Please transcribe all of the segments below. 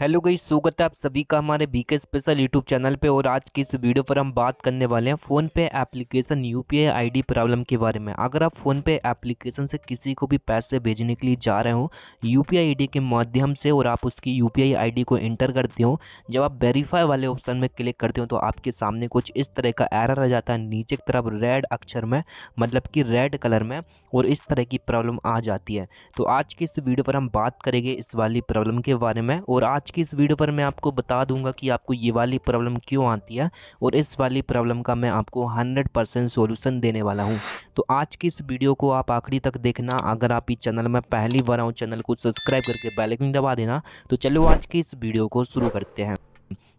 hello गई स्वागत है आप सभी का हमारे बीके स्पेशल यूट्यूब चैनल पे और आज की इस वीडियो पर हम बात करने वाले हैं फ़ोन पे एप्लीकेशन यूपीआई आईडी प्रॉब्लम के बारे में अगर आप फ़ोन पे एप्लीकेशन से किसी को भी पैसे भेजने के लिए जा रहे हो यूपीआई आईडी के माध्यम से और आप उसकी यूपीआई आईडी को एंटर करते हो जब आप वेरीफाई वाले ऑप्शन में क्लिक करते हो तो आपके सामने कुछ इस तरह का एरर आ जाता है नीचे की तरफ रेड अक्षर में मतलब कि रेड कलर में और इस तरह की प्रॉब्लम आ जाती है तो आज की इस वीडियो पर हम बात करेंगे इस वाली प्रॉब्लम के बारे में और आज आज की इस वीडियो पर मैं आपको बता दूंगा कि आपको ये वाली प्रॉब्लम क्यों आती है और इस वाली प्रॉब्लम का मैं आपको 100 परसेंट सोल्यूशन देने वाला हूँ तो आज की इस वीडियो को आप आखिरी तक देखना अगर आप इस चैनल में पहली बार आऊँ चैनल को सब्सक्राइब करके बैलकिन दबा देना तो चलो आज की इस वीडियो को शुरू करते हैं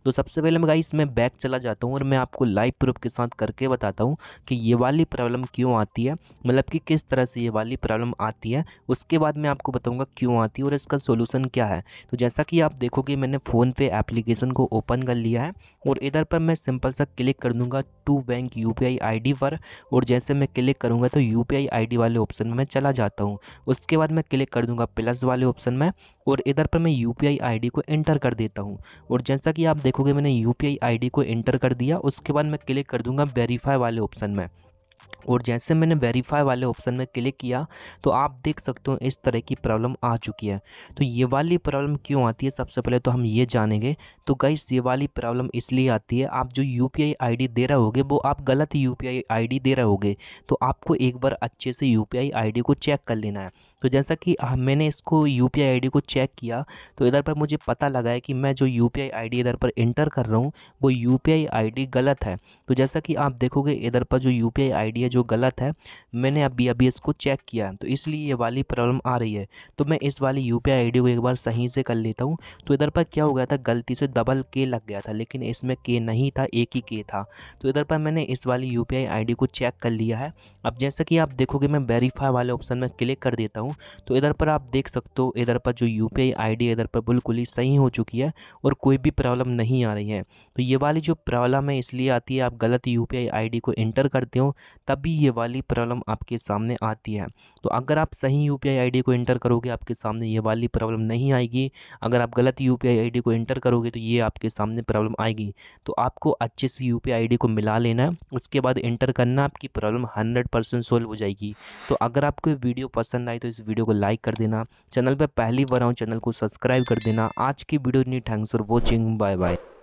तो सबसे पहले मैं गाइस मैं बैक चला जाता हूँ और मैं आपको लाइव प्रूफ के साथ करके बताता हूँ कि ये वाली प्रॉब्लम क्यों आती है मतलब कि किस तरह से ये वाली प्रॉब्लम आती है उसके बाद मैं आपको बताऊँगा क्यों आती है और इसका सोल्यूशन क्या है तो जैसा कि आप देखोगे मैंने फ़ोन पे एप्लीकेशन को ओपन कर लिया है और इधर पर मैं सिंपल सा क्लिक कर दूँगा टू बैंक यू पी पर और जैसे मैं क्लिक करूँगा तो यू पी वाले ऑप्शन में मैं चला जाता हूँ उसके बाद मैं क्लिक कर दूँगा प्लस वाले ऑप्शन में और इधर पर मैं यू पी को एंटर कर देता हूँ और जैसा कि आप देखो देखोगे मैंने यू पी आई को एंटर कर दिया उसके बाद मैं क्लिक कर दूंगा वेरीफाई वाले ऑप्शन में और जैसे मैंने वेरीफाई वाले ऑप्शन में क्लिक किया तो आप देख सकते हो इस तरह की प्रॉब्लम आ चुकी है तो ये वाली प्रॉब्लम क्यों आती है सबसे पहले तो हम ये जानेंगे तो गई ये वाली प्रॉब्लम इसलिए आती है आप जो यू पी आई दे रहे होगे वो आप गलत यू पी आई दे रहे होगे तो आपको एक बार अच्छे से यू पी आई को चेक कर लेना है तो जैसा कि मैंने इसको यू पी आई को चेक किया तो इधर पर मुझे पता लगा है कि मैं जो यू पी आई इधर पर इंटर कर रहा हूँ वो यू पी आई गलत है तो जैसा कि आप देखोगे इधर पर जो यू पी आई है जो गलत है मैंने अभी अभी इसको चेक किया तो इसलिए ये वाली प्रॉब्लम आ रही है तो मैं इस वाली यू पी आई को एक बार सही से कर लेता हूँ तो इधर पर क्या हो गया था गलती से डबल के लग गया था लेकिन इसमें के नहीं था एक ही के था तो इधर पर मैंने इस वाली यू पी आई को चेक कर लिया है अब जैसा कि आप देखोगे मैं वेरीफाई वाले ऑप्शन में क्लिक कर देता हूँ तो इधर पर आप देख सकते हो इधर पर जो यू पी आई इधर पर बिल्कुल ही सही हो चुकी है और कोई भी प्रॉब्लम नहीं आ रही है तो ये वाली जो प्रॉब्लम है इसलिए आती है आप गलत यू पी आई को इंटर करते हो तभी ये वाली प्रॉब्लम आपके सामने आती है तो अगर आप सही यू पी को इंटर करोगे आपके सामने ये वाली प्रॉब्लम नहीं आएगी अगर आप गलत यू पी को इंटर करोगे तो ये आपके सामने प्रॉब्लम आएगी तो आपको अच्छे से यू पी को मिला लेना है उसके बाद इंटर करना आपकी प्रॉब्लम हंड्रेड परसेंट सोल्व हो जाएगी तो अगर आपको वीडियो पसंद आई तो इस वीडियो को लाइक कर देना चैनल पर पहली बार आऊँ चैनल को सब्सक्राइब कर देना आज की वीडियो नी thanks for watching bye bye